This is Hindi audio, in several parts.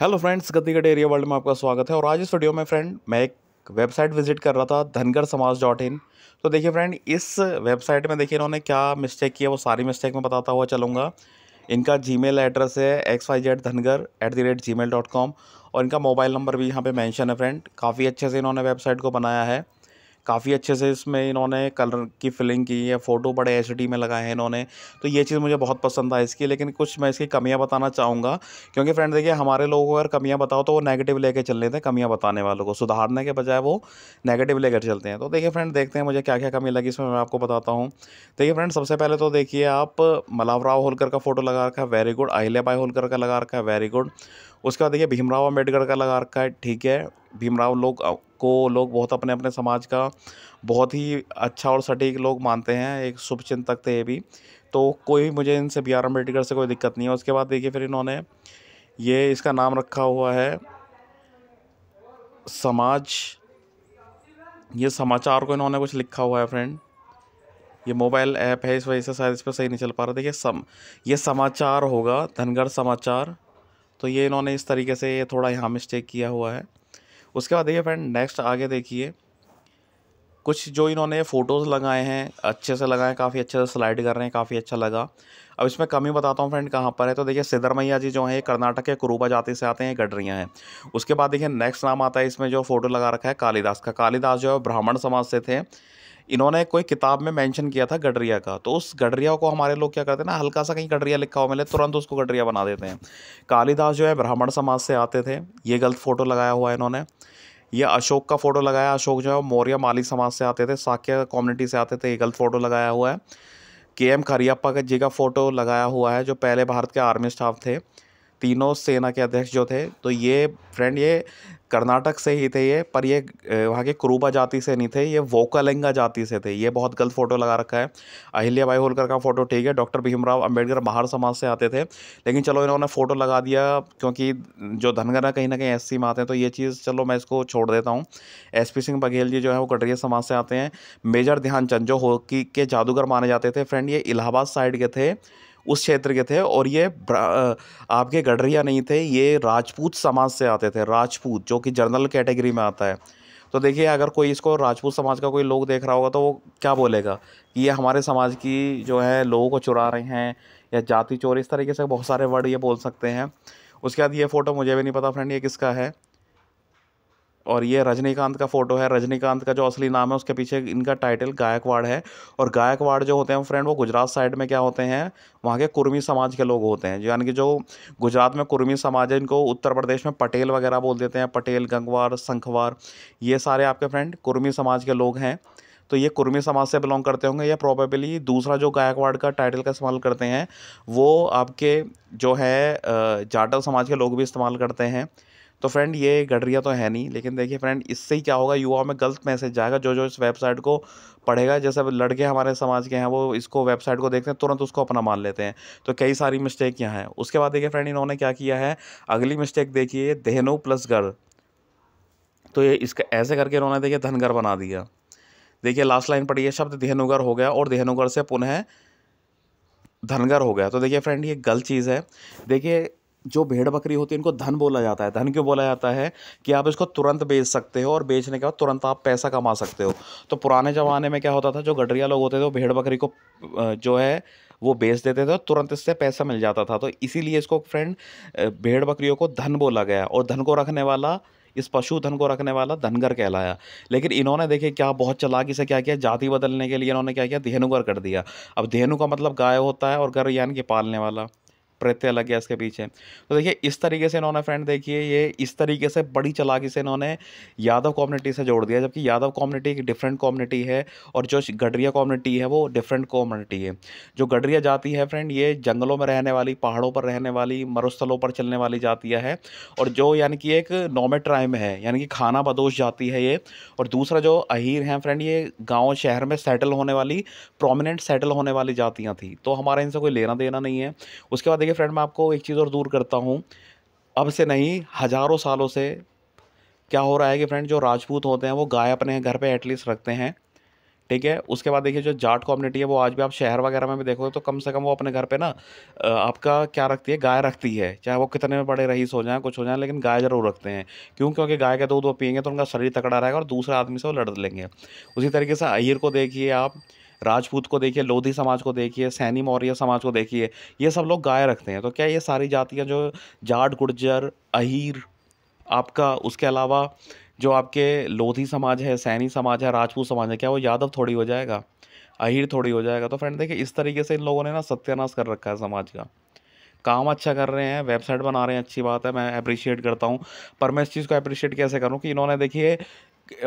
hello friends Gaddigarh area world में आपका स्वागत है और आज इस वीडियो में फ्रेंड मैं एक वेबसाइट विजिट कर रहा था धनगर समाज डॉट इन तो देखिए फ्रेंड इस वेबसाइट में देखिए इन्होंने क्या मिस्टेक किया वो सारी मिस्टेक मैं बताता हुआ चलूँगा इनका जीमेल एड्रेस है X Y Z Dhangar at the rate gmail dot com और इनका मोबाइल नंबर भी यहाँ पे मेंशन है फ्रेंड काफ़ी अच्छे से इन्होंने वेबसाइट को बनाया है काफ़ी अच्छे से इसमें इन्होंने कलर की फिलिंग की है फ़ोटो बड़े एच में लगाए हैं इन्होंने तो ये चीज़ मुझे बहुत पसंद आई इसकी लेकिन कुछ मैं इसकी कमियाँ बताना चाहूँगा क्योंकि फ्रेंड देखिए हमारे लोगों को अगर कमियाँ बताओ तो वो नेगेटिव लेकर चल लेते हैं कमियाँ बताने वालों को सुधारने के बजाय वो नेगेटिव लेकर चलते हैं तो देखिए फ्रेंड देखते हैं मुझे क्या क्या कमी लगी इसमें मैं आपको बताता हूँ देखिए फ्रेंड सबसे पहले तो देखिए आप मलावराव होलकर का फ़ोटो लगा रखा है वेरी गुड अहिल्या बाई होलकर का लगा रखा है वेरी गुड उसके बाद देखिए भीमराव अम्बेडकर का लगा रखा है ठीक है भीमराव लोग को लोग बहुत अपने अपने समाज का बहुत ही अच्छा और सटीक लोग मानते हैं एक शुभ चिंतक थे ये भी तो कोई मुझे इनसे बी आर अम्बेडकर से कोई दिक्कत नहीं है उसके बाद देखिए फिर इन्होंने ये इसका नाम रखा हुआ है समाज ये समाचार को इन्होंने कुछ लिखा हुआ है फ्रेंड ये मोबाइल ऐप है इस वजह से शायद इस पर सही नहीं चल पा रहा देखिए सम ये समाचार होगा धनगढ़ समाचार तो ये इन्होंने इस तरीके से ये थोड़ा यहाँ मिस्टेक किया हुआ है उसके बाद देखिए फ्रेंड नेक्स्ट आगे देखिए कुछ जो इन्होंने फ़ोटोज़ लगाए हैं अच्छे से लगाए काफ़ी अच्छे से स्लाइड कर रहे हैं काफ़ी अच्छा लगा अब इसमें कमी बताता हूँ फ्रेंड कहाँ पर है तो देखिए सिद्धरमैया जी जो हैं कर्नाटक के कुरूबा जाति से आते हैं गडरियाँ हैं उसके बाद देखिए नेक्स्ट नाम आता है इसमें जो फ़ोटो लगा रखा है कालिदास का कालिदास जो है ब्राह्मण समाज से थे इन्होंने कोई किताब में मेंशन किया था गडरिया का तो उस गडरिया को हमारे लोग क्या करते हैं ना हल्का सा कहीं गडरिया लिखा हुआ मिले तुरंत उसको गडरिया बना देते हैं कालिदास जो है ब्राह्मण समाज से आते थे ये गलत फ़ोटो लगाया हुआ है इन्होंने ये अशोक का फ़ोटो लगाया अशोक जो है मौर्य मालिक समाज से आते थे साक्य कम्युनिटी से आते थे ये गलत फ़ोटो लगाया हुआ है के एम खरियप्पा का जी का फ़ोटो लगाया हुआ है जो पहले भारत के आर्मी स्टाफ थे तीनों सेना के अध्यक्ष जो थे तो ये फ्रेंड ये कर्नाटक से ही थे ये पर ये वहाँ के क्रूबा जाति से नहीं थे ये वोकलिंगा जाति से थे ये बहुत गलत फ़ोटो लगा रखा है अहिल्या भाई होलकर का फ़ोटो ठीक है डॉक्टर भीमराव अंबेडकर बाहर समाज से आते थे लेकिन चलो इन्होंने फ़ोटो लगा दिया क्योंकि जो धनगरा कहीं ना कहीं एस में आते हैं तो ये चीज़ चलो मैं इसको छोड़ देता हूँ एस सिंह बघेल जी जो है वो कटरिया समाज से आते हैं मेजर ध्यानचंद जो हॉकी के जादूगर माने जाते थे फ्रेंड ये इलाहाबाद साइड के थे उस क्षेत्र के थे और ये आपके गडरिया नहीं थे ये राजपूत समाज से आते थे राजपूत जो कि जनरल कैटेगरी में आता है तो देखिए अगर कोई इसको राजपूत समाज का कोई लोग देख रहा होगा तो वो क्या बोलेगा कि ये हमारे समाज की जो है लोगों को चुरा रहे हैं या जाति चोर इस तरीके से बहुत सारे वर्ड ये बोल सकते हैं उसके बाद ये फ़ोटो मुझे भी नहीं पता फ्रेंड ये किसका है और ये रजनीकांत का फ़ोटो है रजनीकांत का जो असली नाम है उसके पीछे इनका टाइटल गायकवाड़ है और गायकवाड़ जो होते हैं फ्रेंड वो गुजरात साइड में क्या होते हैं वहाँ के कुर्मी समाज के लोग होते हैं यानी कि जो गुजरात में कुर्मी समाज है इनको उत्तर प्रदेश में पटेल वगैरह बोल देते हैं पटेल गंगवार शंखवार ये सारे आपके फ्रेंड कुर्मी समाज के लोग हैं तो ये कुर्मी समाज से बिलोंग करते होंगे या प्रॉबेबली दूसरा जो गायकवाड़ का टाइटल का इस्तेमाल करते हैं वो आपके जो है जाटल समाज के लोग भी इस्तेमाल करते हैं तो फ्रेंड ये गडरिया तो है नहीं लेकिन देखिए फ्रेंड इससे ही क्या होगा युवाओं में गलत मैसेज जाएगा जो जो इस वेबसाइट को पढ़ेगा जैसे लड़के हमारे समाज के हैं वो इसको वेबसाइट को देखते हैं तुरंत उसको अपना मान लेते हैं तो कई सारी मिस्टेक यहाँ हैं उसके बाद देखिए फ्रेंड इन्होंने क्या किया है अगली मिस्टेक देखिए देहनो प्लस घर तो ये इसका ऐसे करके इन्होंने देखिए धनगर बना दिया देखिए लास्ट लाइन पढ़िए शब्द देहनुगर हो गया और देहनुगर से पुनः धनगर हो गया तो देखिए फ्रेंड ये गलत चीज़ है देखिए जो भेड़ बकरी होती है इनको धन बोला जाता है धन क्यों बोला जाता है कि आप इसको तुरंत बेच सकते हो और बेचने के बाद तुरंत आप पैसा कमा सकते हो तो पुराने ज़माने में क्या होता था जो गडरिया लोग होते थे वो भेड़ बकरी को जो है वो बेच देते थे और तुरंत इससे पैसा मिल जाता था तो इसीलिए इसको फ्रेंड भेड़ बकरियों को धन बोला गया और धन को रखने वाला इस पशु धन को रखने वाला धनगर कहलाया लेकिन इन्होंने देखे क्या बहुत चलाकी से क्या किया जाति बदलने के लिए इन्होंने क्या किया धेनुगर कर दिया अब धेनु का मतलब गाय होता है और गर यानी कि पालने वाला प्रत्यय लग गया इसके पीछे तो देखिए इस तरीके से इन्होंने फ्रेंड देखिए ये इस तरीके से बड़ी चलाकी से इन्होंने यादव कम्युनिटी से जोड़ दिया जबकि यादव कम्युनिटी एक डिफरेंट कम्युनिटी है और जो गडरिया कम्युनिटी है वो डिफरेंट कम्युनिटी है जो गडरिया जाति है फ्रेंड ये जंगलों में रहने वाली पहाड़ों पर रहने वाली मरुस्थलों पर चलने वाली जातियाँ है और जो यानी कि एक नॉमे ट्राइम है यानी कि खाना बदोश जाति है ये और दूसरा जो अहिर हैं फ्रेंड ये गाँव शहर में सेटल होने वाली प्रोमिनेंट सेटल होने वाली जातियाँ थी तो हमारा इनसे कोई लेना देना नहीं है उसके बाद देखिए फ्रेंड मैं आपको एक चीज़ और दूर करता हूँ अब से नहीं हज़ारों सालों से क्या हो रहा है कि फ्रेंड जो राजपूत होते हैं वो गाय अपने घर पे एटलीस्ट रखते हैं ठीक है उसके बाद देखिए जो जाट कम्युनिटी है वो आज भी आप शहर वगैरह में भी देखोगे तो कम से कम वो अपने घर पे ना आपका क्या रखती है गाय रखती है चाहे वो कितने बड़े रईस हो जाएं कुछ हो जाएं लेकिन गाय ज़रूर रखते हैं क्यों क्योंकि गाय का दूध वो पियेंगे तो उनका शरीर तकड़ा रहेगा और दूसरे आदमी से वो लड़ लेंगे उसी तरीके से अहिर को देखिए आप राजपूत को देखिए लोधी समाज को देखिए सैनी मौर्य समाज को देखिए ये सब लोग गाय रखते हैं तो क्या ये सारी जातियाँ जो जाट गुर्जर अहिर आपका उसके अलावा जो आपके लोधी समाज है सैनी समाज है राजपूत समाज है क्या वो यादव थोड़ी हो जाएगा अहिर थोड़ी हो जाएगा तो फ्रेंड देखिए इस तरीके से इन लोगों ने ना सत्यानाश कर रखा है समाज का काम अच्छा कर रहे हैं वेबसाइट बना रहे हैं अच्छी बात है मैं अप्रिशिएट करता हूँ पर मैं इस चीज़ को अप्रिशिएट कैसे करूँ कि इन्होंने देखिए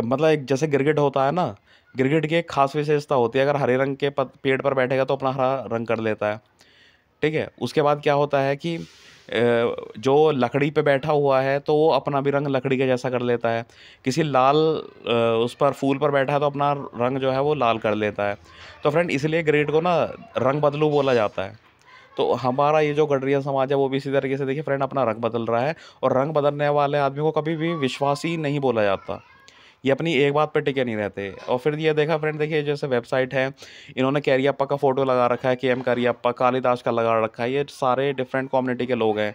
मतलब एक जैसे गिरगिट होता है ना गिरगिट की एक खास विशेषता होती है अगर हरे रंग के पेड़ पर बैठेगा तो अपना हरा रंग कर लेता है ठीक है उसके बाद क्या होता है कि जो लकड़ी पे बैठा हुआ है तो वो अपना भी रंग लकड़ी के जैसा कर लेता है किसी लाल उस पर फूल पर बैठा है तो अपना रंग जो है वो लाल कर लेता है तो फ्रेंड इसलिए ग्रेड को ना रंग बदलू बोला जाता है तो हमारा ये जो गडरिया समाज है वो भी इसी तरीके से देखिए फ्रेंड अपना रंग बदल रहा है और रंग बदलने वाले आदमी को कभी भी विश्वासी नहीं बोला जाता ये अपनी एक बात पर टिके नहीं रहते और फिर ये देखा फ्रेंड देखिए जैसे वेबसाइट है इन्होंने कैरियप्पा का फ़ोटो लगा रखा है के एम करियप्पा कालीदास का लगा रखा है ये सारे डिफरेंट कम्युनिटी के लोग हैं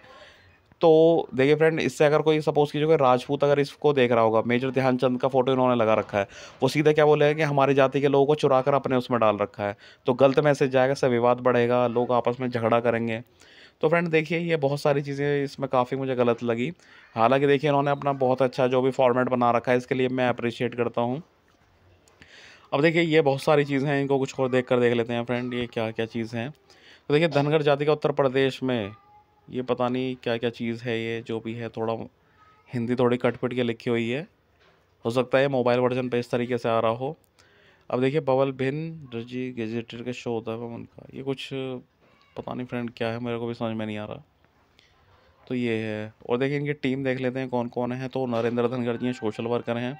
तो देखिए फ्रेंड इससे अगर कोई सपोज कीजिए कोई राजपूत अगर इसको देख रहा होगा मेजर ध्यानचंद का फोटो इन्होंने लगा रखा है वो सीधा क्या बोलेगा कि हमारी जाति के लोगों को चुरा कर अपने उसमें डाल रखा है तो गलत मैसेज जाएगा सब विवाद बढ़ेगा लोग आपस में झगड़ा करेंगे तो फ्रेंड देखिए ये बहुत सारी चीज़ें इसमें काफ़ी मुझे गलत लगी हालांकि देखिए इन्होंने अपना बहुत अच्छा जो भी फॉर्मेट बना रखा है इसके लिए मैं अप्रिशिएट करता हूँ अब देखिए ये बहुत सारी चीज़ें हैं इनको कुछ और देख कर देख लेते हैं फ्रेंड ये क्या क्या चीज़ हैं तो देखिए धनगढ़ जाति का उत्तर प्रदेश में ये पता नहीं क्या क्या चीज़ है ये जो भी है थोड़ा हिंदी थोड़ी कटपट के लिखी हुई है हो सकता है मोबाइल वर्जन पे इस तरीके से आ रहा हो अब देखिए बबल भिन्न रजी गेजेटर के शो होता है उनका ये कुछ पता नहीं फ्रेंड क्या है मेरे को भी समझ में नहीं आ रहा तो ये है और देखिए इनकी टीम देख लेते हैं कौन कौन है तो नरेंद्र धनगढ़ जी हैं सोशल वर्कर हैं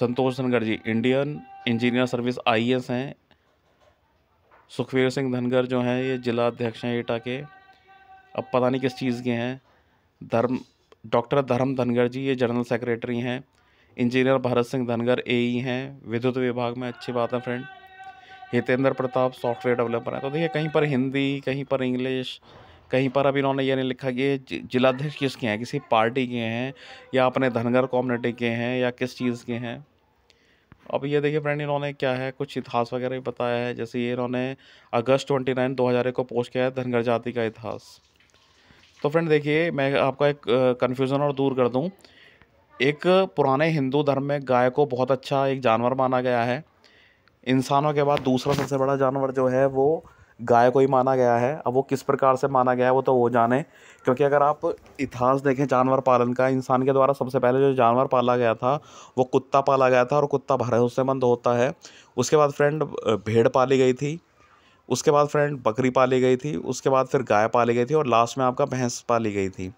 Santosh Dhangarh ji Indian engineer service आई हैं सुखवीर सिंह धनगढ़ जो हैं ये जिला अध्यक्ष हैं एटा के अब पता नहीं किस चीज़ के हैं धर्म डॉक्टर धर्म धनगर जी ये जनरल सेक्रेटरी हैं engineer Bharat Singh Dhangar A e हैं विद्युत विभाग में अच्छी बात है friend Hitendra Pratap software developer हैं तो देखिए कहीं पर हिंदी कहीं पर इंग्लिश कहीं पर अभी इन्होंने ये नहीं लिखा कि ये जिलाध्यक्ष किसके हैं किसी पार्टी के हैं या अपने धनगर कम्युनिटी के हैं या किस चीज़ के हैं अब ये देखिए फ्रेंड इन्होंने क्या है कुछ इतिहास वगैरह भी बताया है जैसे ये इन्होंने अगस्त ट्वेंटी नाइन दो हज़ार एक को पोस्ट किया है धनगर जाति का इतिहास तो फ्रेंड देखिए मैं आपका एक कन्फ्यूज़न और दूर कर दूँ एक पुराने हिंदू धर्म में गाय को बहुत अच्छा एक जानवर माना गया है इंसानों के बाद दूसरा सबसे बड़ा जानवर जो है वो गाय को ही माना गया है अब वो किस प्रकार से माना गया है वो तो वो जाने क्योंकि अगर आप इतिहास देखें जानवर पालन का इंसान के द्वारा सबसे पहले जो जानवर पाला गया था वो कुत्ता पाला गया था और कुत्ता भरोसेमंद होता है उसके बाद फ्रेंड भेड़ पाली गई थी उसके बाद फ्रेंड बकरी पाली गई थी उसके बाद फिर गाय पाली गई थी और लास्ट में आपका भैंस पाली गई थी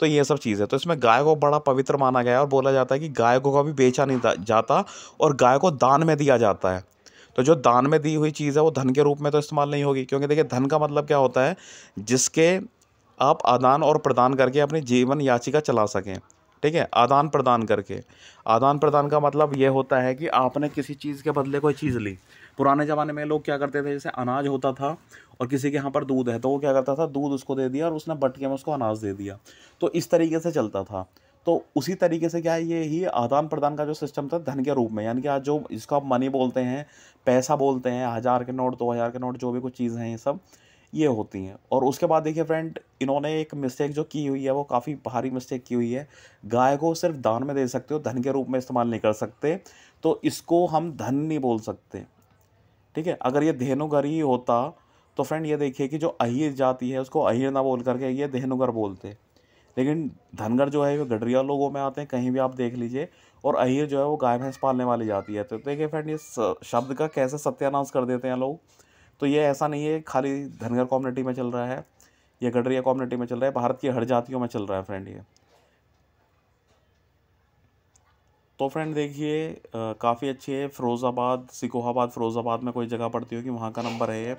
तो ये सब चीज़ें तो इसमें गाय को बड़ा पवित्र माना गया और बोला जाता है कि गाय को कभी बेचा नहीं जाता और गाय को दान में दिया जाता है तो जो दान में दी हुई चीज़ है वो धन के रूप में तो इस्तेमाल नहीं होगी क्योंकि देखिए धन का मतलब क्या होता है जिसके आप आदान और प्रदान करके अपनी जीवन याचिका चला सकें ठीक है आदान प्रदान करके आदान प्रदान का मतलब ये होता है कि आपने किसी चीज़ के बदले कोई चीज़ ली पुराने ज़माने में लोग क्या करते थे जैसे अनाज होता था और किसी के यहाँ पर दूध है तो वो क्या करता था दूध उसको दे दिया और उसने बटके में उसको अनाज दे दिया तो इस तरीके से चलता था तो उसी तरीके से क्या है ये ही आदान प्रदान का जो सिस्टम था धन के रूप में यानी कि आज जो इसको आप मनी बोलते हैं पैसा बोलते हैं हज़ार के नोट दो हज़ार के नोट जो भी कुछ चीज़ें हैं ये सब ये होती हैं और उसके बाद देखिए फ्रेंड इन्होंने एक मिस्टेक जो की हुई है वो काफ़ी भारी मिस्टेक की हुई है गाय को सिर्फ दान में दे सकते हो धन के रूप में इस्तेमाल नहीं कर सकते तो इसको हम धन नहीं बोल सकते ठीक है अगर ये धेनुगर ही होता तो फ्रेंड ये देखिए कि जो अहिर जाती है उसको अहिर ना बोल करके ये धेनुगर बोलते लेकिन धनगर जो है वो गडरिया लोगों में आते हैं कहीं भी आप देख लीजिए और अहिर जो है वो गाय भैंस पालने वाली जाती है तो देखिए फ्रेंड ये शब्द का कैसे सत्यानाश कर देते हैं लोग तो ये ऐसा नहीं है खाली धनगर कम्युनिटी में चल रहा है ये गडरिया कम्युनिटी में चल रहा है भारत की हर जातियों में चल रहा है फ्रेंड ये तो फ्रेंड देखिए काफ़ी अच्छी है फ़िरोज़ाबाद सिकोहाबाद फ़िरोज़ाबाद में कोई जगह पड़ती होगी वहाँ का नंबर है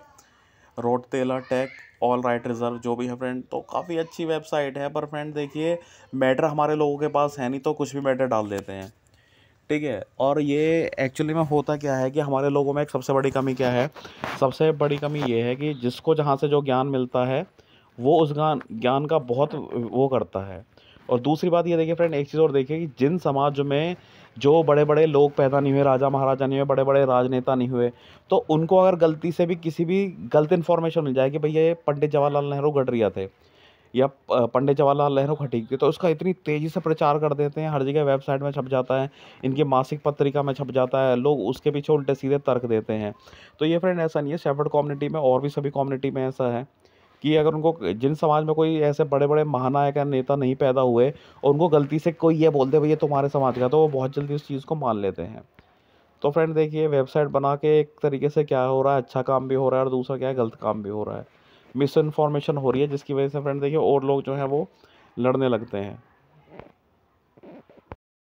रोड तेला टेक ऑल राइट रिजर्व जो भी है फ्रेंड तो काफ़ी अच्छी वेबसाइट है पर फ्रेंड देखिए मैटर हमारे लोगों के पास है नहीं तो कुछ भी मैटर डाल देते हैं ठीक है और ये एक्चुअली में होता क्या है कि हमारे लोगों में एक सबसे बड़ी कमी क्या है सबसे बड़ी कमी ये है कि जिसको जहाँ से जो ज्ञान मिलता है वो उस ज्ञान ज्ञान का बहुत वो करता है और दूसरी बात ये देखिए फ्रेंड एक चीज़ और देखिए कि जिन समाज में जो बड़े बड़े लोग पैदा नहीं हुए राजा महाराजा नहीं हुए बड़े बड़े राजनेता नहीं हुए तो उनको अगर गलती से भी किसी भी गलत इन्फॉर्मेशन मिल जाए कि भैया ये पंडित जवाहरलाल नेहरू गडरिया थे या पंडित जवाहरलाल नेहरू खटीक थे तो उसका इतनी तेज़ी से प्रचार कर देते हैं हर जगह वेबसाइट में छप जाता है इनकी मासिक पत्रिका में छप जाता है लोग उसके पीछे उल्टे सीधे तर्क देते हैं तो ये फ्रेंड ऐसा नहीं है सेफर्ड कम्युनिटी में और भी सभी कम्युनिटी में ऐसा है कि अगर उनको जिन समाज में कोई ऐसे बड़े बड़े महानायक या नेता नहीं पैदा हुए और उनको गलती से कोई ये बोल दे भैया तुम्हारे समाज का तो वो बहुत जल्दी उस चीज़ को मान लेते हैं तो फ्रेंड देखिए वेबसाइट बना के एक तरीके से क्या हो रहा है अच्छा काम भी हो रहा है और दूसरा क्या है गलत काम भी हो रहा है मिस इन्फॉर्मेशन हो रही है जिसकी वजह से फ्रेंड देखिए और लोग जो हैं वो लड़ने लगते हैं